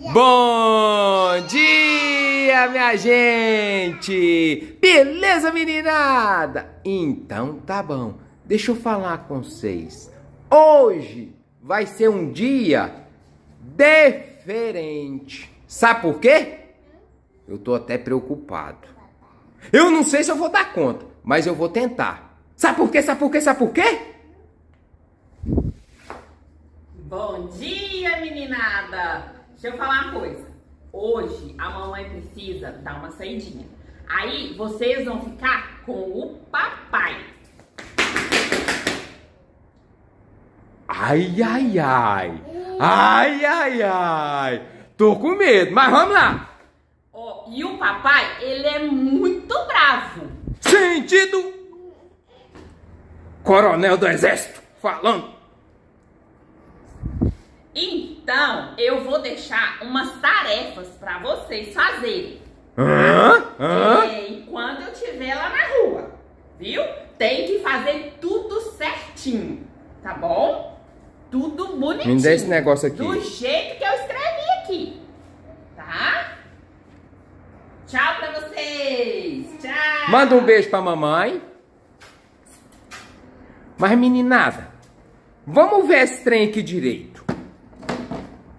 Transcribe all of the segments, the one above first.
Bom dia, minha gente! Beleza, meninada? Então tá bom, deixa eu falar com vocês. Hoje vai ser um dia diferente. Sabe por quê? Eu tô até preocupado. Eu não sei se eu vou dar conta, mas eu vou tentar. Sabe por quê? Sabe por quê? Sabe por quê? Bom dia, meninada! deixa eu falar uma coisa. Hoje a mamãe precisa dar uma saidinha. Aí vocês vão ficar com o papai. Ai, ai, ai. Ai, ai, ai. Tô com medo, mas vamos lá. Oh, e o papai, ele é muito bravo. Sentido. Coronel do Exército falando. Então, eu vou deixar umas tarefas para vocês fazerem. Hã? Tá? Hã? É, enquanto eu estiver lá na rua, viu? Tem que fazer tudo certinho, tá bom? Tudo bonitinho. Me dê esse negócio aqui. Do jeito que eu escrevi aqui, tá? Tchau para vocês. Tchau. Manda um beijo para mamãe. Mas meninada, vamos ver esse trem aqui direito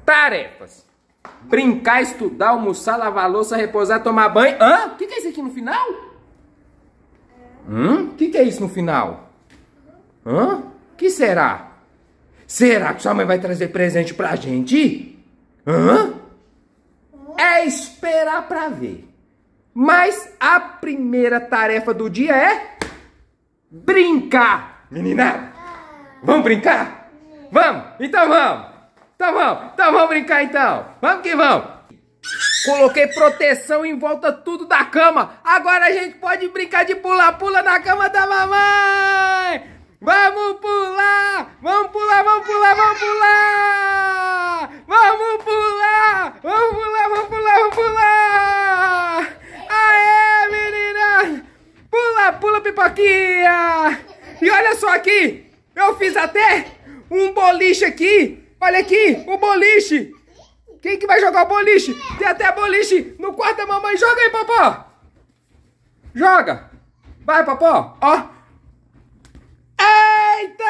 tarefas. Brincar, estudar, almoçar, lavar louça, repousar, tomar banho. Hã? O que, que, é isso aqui no final? Hum? O que, que é isso no final? Hã? que será? Será que sua mãe vai trazer presente pra gente? Hã? É esperar pra ver. Mas a primeira tarefa do dia é brincar. Meninada, vamos brincar? Vamos? Então vamos! Tá bom, então tá vamos brincar então. Vamos que vamos. Coloquei proteção em volta tudo da cama. Agora a gente pode brincar de pula pula na cama da mamãe. Vamos pular! Vamos pular, vamos pular, vamos pular! Vamos pular! Vamos pular, vamos pular, vamos pular! Aê, menina! Pula, pula, pipoquinha! E olha só aqui! Eu fiz até um boliche aqui Olha aqui, o boliche. Quem que vai jogar o boliche? Tem até boliche no quarto da mamãe. Joga aí, papó. Joga. Vai, papó. Ó. Eita!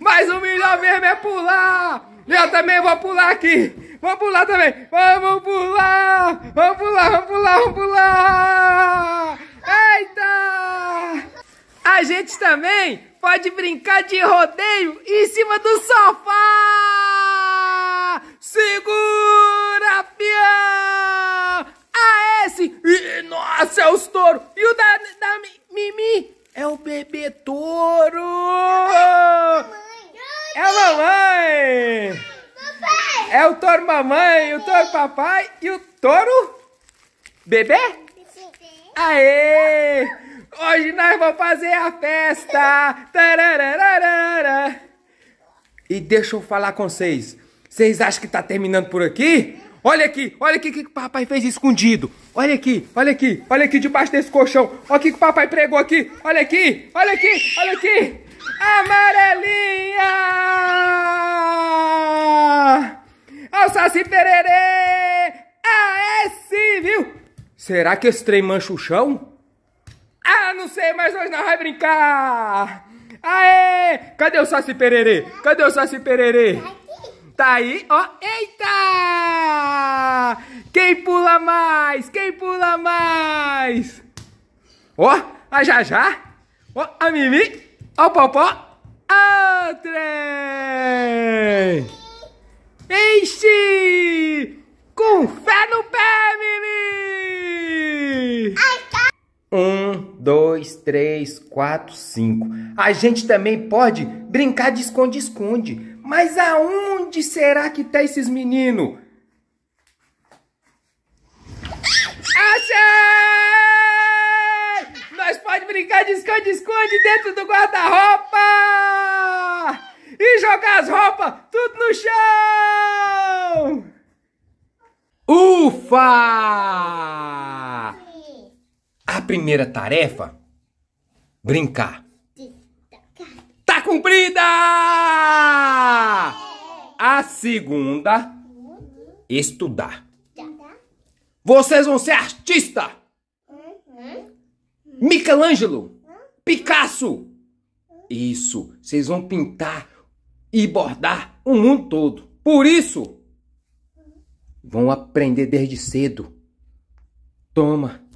Mas o melhor mesmo é pular. Eu também vou pular aqui. Vou pular também. Vamos pular. Vamos pular, vamos pular, vamos pular. Eita! A gente também pode brincar de rodeio em cima do sofá! Segura, peão! as. nossa, é os touro! E o da, da Mimi é o bebê touro! É a mamãe! É o touro mamãe, o touro papai e o touro bebê? Aê! Hoje nós vamos fazer a festa! E deixa eu falar com vocês. Vocês acham que tá terminando por aqui? Olha aqui, olha aqui o que, que o papai fez escondido. Olha aqui, olha aqui, olha aqui debaixo desse colchão. Olha o que, que o papai pregou aqui. Olha aqui, olha aqui, olha aqui. Amarelinha! Alsace Pererê! AS, viu? Será que esse trem mancha o chão? Ah, não sei, mas hoje não vai brincar! Aê! Cadê o Saci Pererê? Cadê o Saci Pererê? Tá, tá aí, ó. Eita! Quem pula mais? Quem pula mais? Ó, a Jajá. Ó, a Mimi. Ó, o Popó. Ó, trem! Enche! Com fé no pé, Mimi! Ai! Um, dois, três, quatro, cinco. A gente também pode brincar de esconde-esconde. Mas aonde será que tá esses meninos? Achei! Nós pode brincar de esconde-esconde dentro do guarda-roupa! E jogar as roupas tudo no chão! Ufa! A primeira tarefa, brincar. Tá cumprida! A segunda, estudar. Vocês vão ser artista. Michelangelo, Picasso. Isso, vocês vão pintar e bordar o mundo todo. Por isso, vão aprender desde cedo. Toma.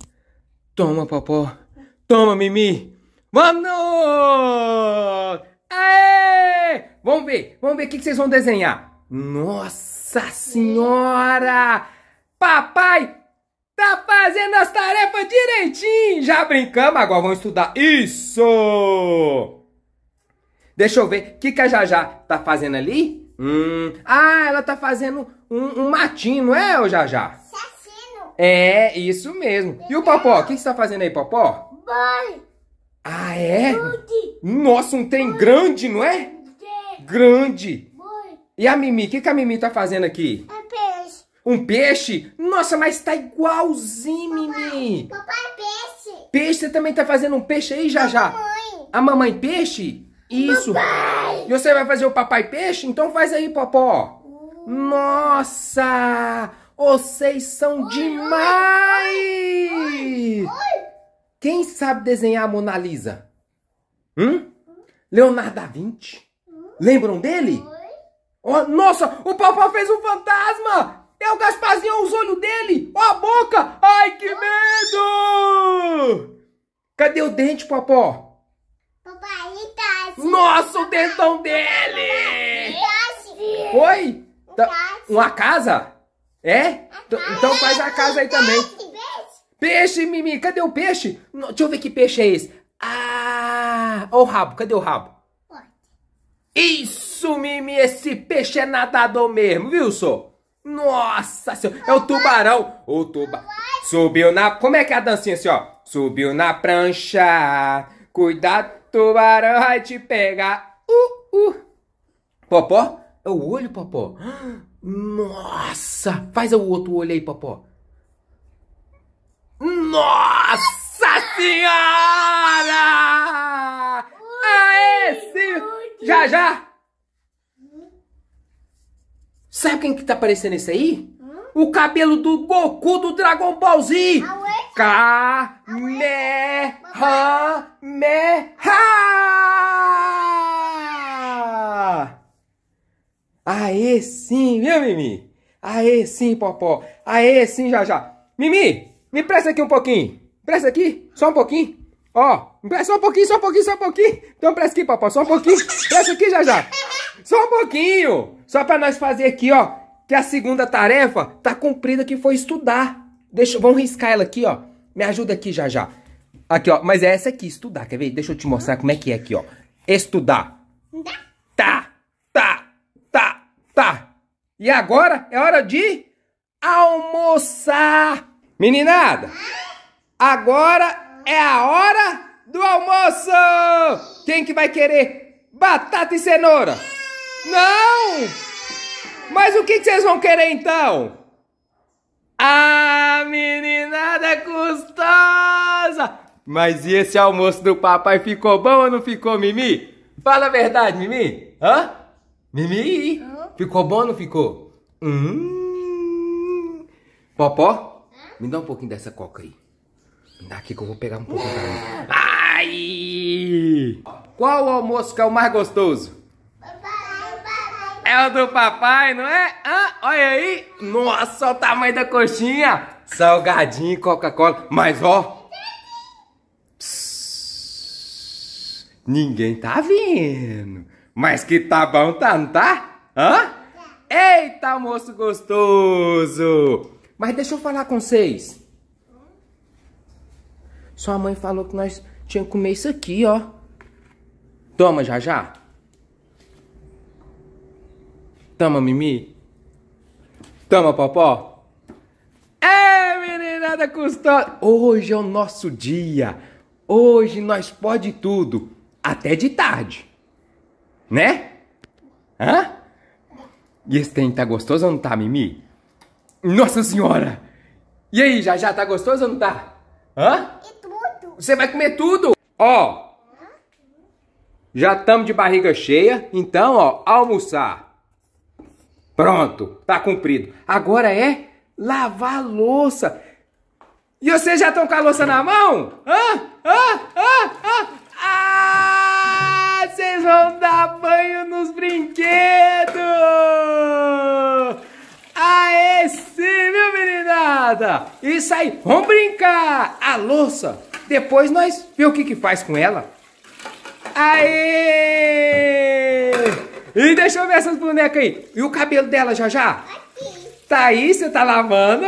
Toma, Popó. Toma, Mimi. Vamos! Aê! Vamos ver, vamos ver o que, vocês vão desenhar. Nossa Senhora! Papai tá fazendo as tarefas direitinho! Já brincamos, agora vamos estudar isso! Deixa eu ver, o que, que a Jajá tá fazendo ali? Hum, ah, ela tá fazendo um, um matinho, não é, ô Jajá? Sim. É, isso mesmo. E o Popó? O que você tá fazendo aí, Popó? Vai. Ah, é? Grande. Nossa, um trem grande, não é? Mãe. Grande. Mãe. E a Mimi? O que, que a Mimi tá fazendo aqui? Um é peixe. Um peixe? Nossa, mas tá igualzinho, papai, Mimi. Papai, é peixe. Peixe, você também tá fazendo um peixe aí, já já? Mamãe. A mamãe peixe? Isso. Papai. E você vai fazer o papai peixe? Então faz aí, Popó. Hum. Nossa! Vocês são demais! Quem sabe desenhar a Mona Lisa? Hum? Leonardo da Vinci? Hum? Lembram dele? Oh, nossa, o papai fez um fantasma! É o Gasparzinho, os olhos dele! Ó oh, a boca! Ai, que medo! Cadê o dente, papó? Papai, tá assim. Nossa, o dentão dele! Tá assim. Oi? Tá tá assim. Uma casa? É? Ah, então, tá. então faz a casa aí também. Peixe, Mimi, cadê o peixe? Deixa eu ver que peixe é esse. Ah! o rabo, cadê o rabo? Isso, Mimi, esse peixe é nadador mesmo, viu, só? Nossa senhora, é o tubarão. O tubarão. Subiu na... Como é que é a dancinha assim, ó? Subiu na prancha, cuidado, tubarão vai te pegar. Uh, uh. Popó? É o olho, Popó. Nossa! Faz o outro olho aí, Popó. Nossa Senhora! Aê, sim! Já, já! Sabe quem que tá aparecendo esse aí? Hum? O cabelo do Goku do Dragon Ball Z! É? Kamehameha! Aê sim, viu, Mimi? Aê sim, Popó. Aê sim, já já. Mimi, me presta aqui um pouquinho. Presta aqui, só um pouquinho. Ó, só um pouquinho, só um pouquinho, só um pouquinho. Então presta aqui, Popó, só um pouquinho. Presta aqui, já já. Só um pouquinho. Só pra nós fazer aqui, ó. Que a segunda tarefa tá cumprida que foi estudar. Deixa, vamos riscar ela aqui, ó. Me ajuda aqui, já já. Aqui, ó. Mas é essa aqui, estudar. Quer ver? Deixa eu te mostrar como é que é aqui, ó. Estudar. Tá. Tá. Tá, e agora é hora de almoçar. Meninada, agora é a hora do almoço. Quem que vai querer batata e cenoura? Não! Mas o que, que vocês vão querer então? Ah, meninada é gostosa! Mas e esse almoço do papai ficou bom ou não ficou, Mimi? Fala a verdade, Mimi. Hã? Mimi? Ficou bom ou não ficou? Hum. Popó, me dá um pouquinho dessa coca aí. Me dá aqui que eu vou pegar um pouco Ai! Qual o almoço que é o mais gostoso? É o do papai, não é? Ah, olha aí. Nossa, olha o tamanho da coxinha. Salgadinho, Coca-Cola. Mas, ó. Psss, ninguém tá vendo. Mas que tá bom, tá, não tá? Hã? Eita, moço gostoso! Mas deixa eu falar com vocês. Sua mãe falou que nós tínhamos que comer isso aqui, ó. Toma, já já. Toma, Mimi. Toma, Popó. É, meninada custosa. Hoje é o nosso dia. Hoje nós pode tudo. Até de tarde. Né? Hã? E esse tem tá gostoso ou não tá, Mimi? Nossa senhora! E aí, já já tá gostoso ou não tá? Hã? E é tudo. Você vai comer tudo? Ó. Já estamos de barriga cheia, então, ó, almoçar. Pronto, tá cumprido. Agora é lavar a louça. E vocês já estão com a louça na mão? Hã? Hã? Hã? Hã? Ah! Vocês vão ela. Isso aí, vamos brincar. A louça. Depois nós vê o que que faz com ela. Aê! E deixa eu ver essas bonecas aí. E o cabelo dela, já já? Aqui. Tá aí, você tá lavando?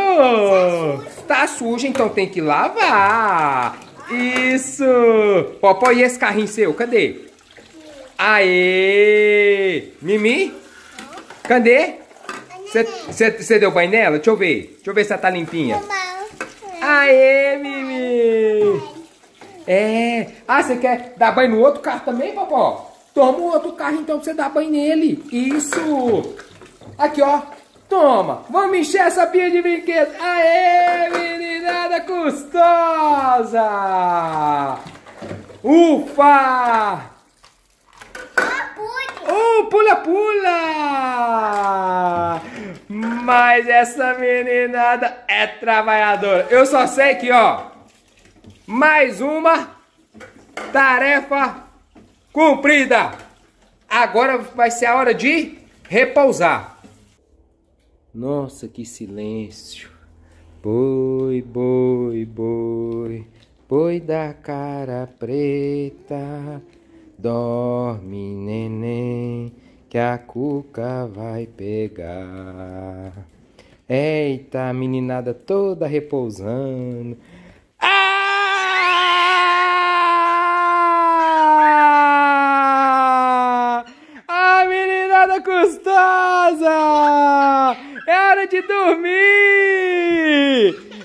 Tá sujo, então tem que lavar. Isso! Popó, e esse carrinho seu? Cadê? Aê! Mimi? Cadê? Você deu banho nela? Deixa eu ver. Deixa eu ver se ela tá limpinha. Aê, Mimi! É. Ah, você quer dar banho no outro carro também, papó? Toma o outro carro então pra você dar banho nele. Isso! Aqui, ó. Toma! Vamos encher essa pia de brinquedo. Aê, meninada gostosa. Ufa! Oh, pula, pula! Mas essa meninada é trabalhadora. Eu só sei que, ó, mais uma tarefa cumprida. Agora vai ser a hora de repousar. Nossa, que silêncio. Boi, boi, boi, boi da cara preta, dorme neném que a cuca vai pegar. Eita, meninada toda repousando. Ah! A meninada gostosa. É hora de dormir!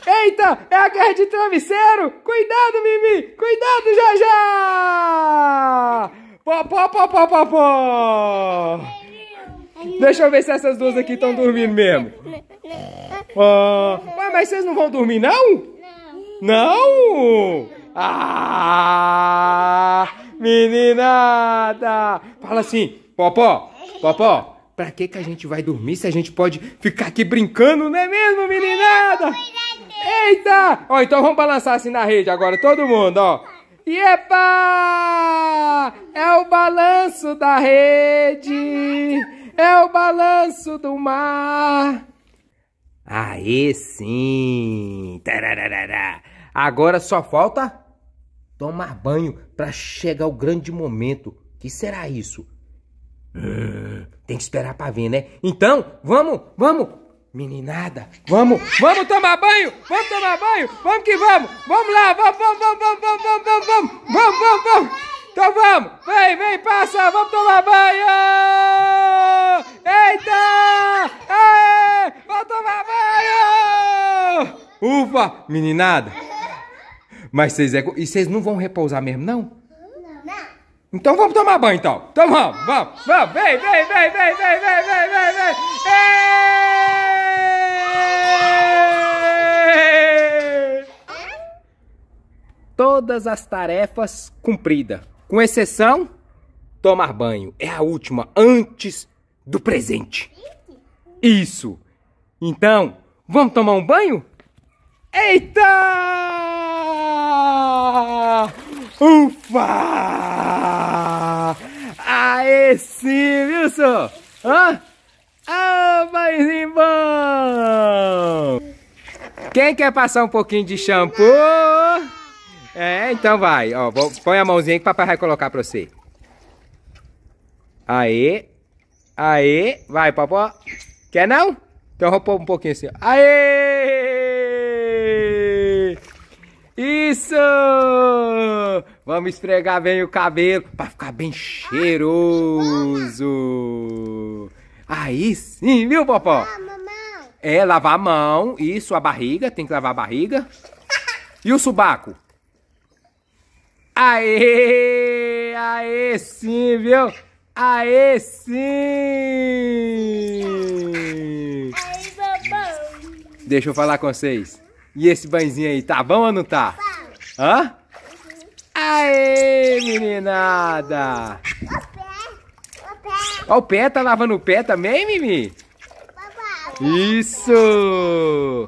Eita, é a guerra de travesseiro! Cuidado, Mimi! Cuidado, já já! Pó, pó, pó, pó, pó, pó. Deixa eu ver se essas duas aqui estão dormindo mesmo. Ah, mas vocês não vão dormir, não? Não? Ah, meninada. Fala assim, Popó, Popó, pra que que a gente vai dormir se a gente pode ficar aqui brincando, não é mesmo, meninada? Eita! Ó, então vamos balançar assim na rede agora, todo mundo, ó epa! É o balanço da rede! É o balanço do mar! Aí sim! Tararara. Agora só falta tomar banho para chegar o grande momento. Que será isso? Hum, tem que esperar para ver, né? Então, vamos, vamos, Meninada, vamos, vamos tomar banho, vamos tomar banho, vamos que vamos, vamos lá, vamos, vamos, vamos, vamos, vamos, vamos, vamos, vamos, vamos, vamos. Então vamos, vem, vem, passa, vamos tomar banho! Eita! Aê, vamos tomar banho! Ufa, meninada. Mas vocês é, e vocês não vão repousar mesmo, não? Então vamos tomar banho, então. Então vamos, vamos, vamos. Vem, vem, vem, vem, vem, vem, vem, vem, vem. vem. todas as tarefas cumpridas, com exceção tomar banho. É a última, antes do presente. Isso. Então, vamos tomar um banho? Eita! Ufa! Aê sim, viu, senhor? Hã? Ah, sim bom! Quem quer passar um pouquinho de shampoo? É, então vai. Ó, vou, põe a mãozinha que o papai vai colocar pra você. Aê. Aê. Vai, papo, Quer não? Então vou pôr um pouquinho assim. Aê! Isso! Vamos esfregar bem o cabelo pra ficar bem cheiroso. Aí sim, viu, popó? É, lavar a mão. Isso, a barriga. Tem que lavar a barriga. E o subaco? Aê! Aê sim, viu? Aê sim! Aê, babão! Deixa eu falar com vocês. E esse banzinho aí, tá bom ou não tá? Bom. Tá. Hã? Uhum. Aê, meninada! O pé, o pé. o pé, tá lavando o pé também, Mimi? Babá, Isso!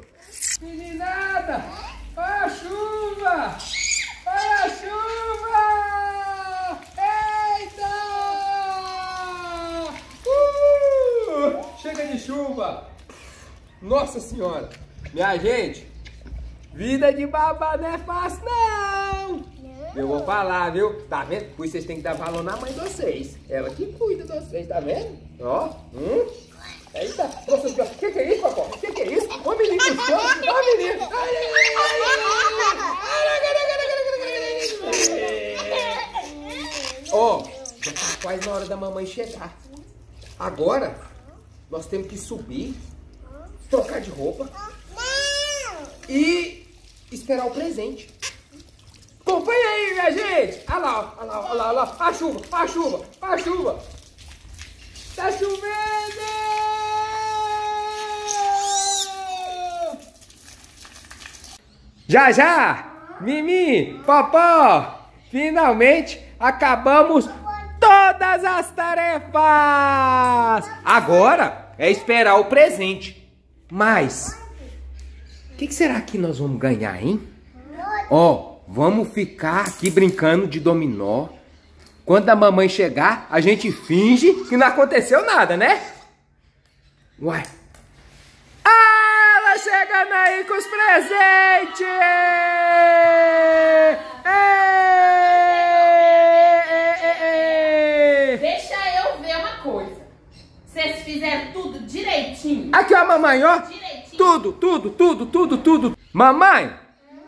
Nossa Senhora! Minha gente, vida de babá não é fácil, não! não. Eu vou falar, viu? Tá vendo? Por isso vocês têm que dar valor na mãe de vocês. Ela que cuida de vocês, tá vendo? Ó, hum? Eita, o que, que é isso, papo? O que, que é isso? Ô menino do ô oh, menino! Ai, ai, ai, Ó, já tá quase na hora da mamãe chegar. Agora, nós temos que subir trocar de roupa e esperar o presente. Acompanha aí, minha gente! Olha lá, olha lá, olha lá, olha lá. A chuva, a chuva, a chuva! Tá chovendo! Já, já! Mimi, papá, finalmente acabamos todas as tarefas! Agora é esperar o presente. Mas, o que, que, será que nós vamos ganhar, hein? Ó, oh, vamos ficar aqui brincando de dominó. Quando a mamãe chegar, a gente finge que não aconteceu nada, né? Uai. Ah, ela chegando aí com os presentes! Direitinho. Aqui, ó, mamãe, ó. Direitinho. Tudo, tudo, tudo, tudo, tudo. Mamãe,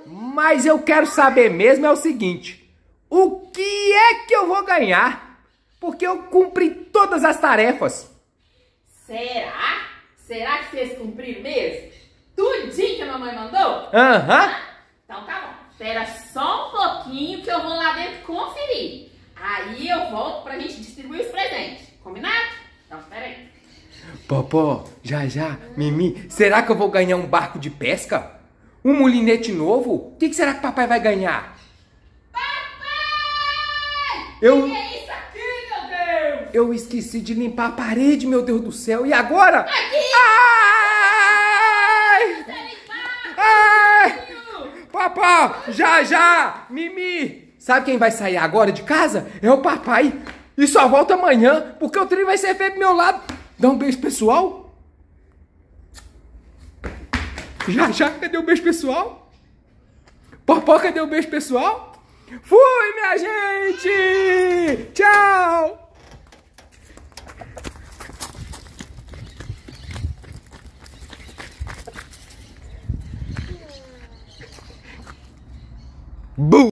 mas eu quero saber mesmo é o seguinte. O que é que eu vou ganhar? Porque eu cumpri todas as tarefas. Será? Será que vocês cumpriram mesmo? Tudinho que a mamãe mandou? Aham. Uhum. Então tá bom. Espera só um pouquinho que eu vou lá dentro conferir. Aí eu volto pra gente distribuir os presentes. Combinado? Então espera aí. Popó, já já, Mimi, será que eu vou ganhar um barco de pesca? Um mulinete novo? O que, que, será que papai vai ganhar? Papai! Eu... Que, que é isso aqui, meu Deus? Eu esqueci de limpar a parede, meu Deus do céu. E agora? Aqui! Ai! Ai! Papá, já já, Mimi. Sabe quem vai sair agora de casa? É o papai. E só volta amanhã, porque o trem vai ser feito pro meu lado. Dá um beijo pessoal? Já já, cadê o beijo pessoal? Popó, cadê o beijo pessoal? Fui, minha gente! Tchau! Boo!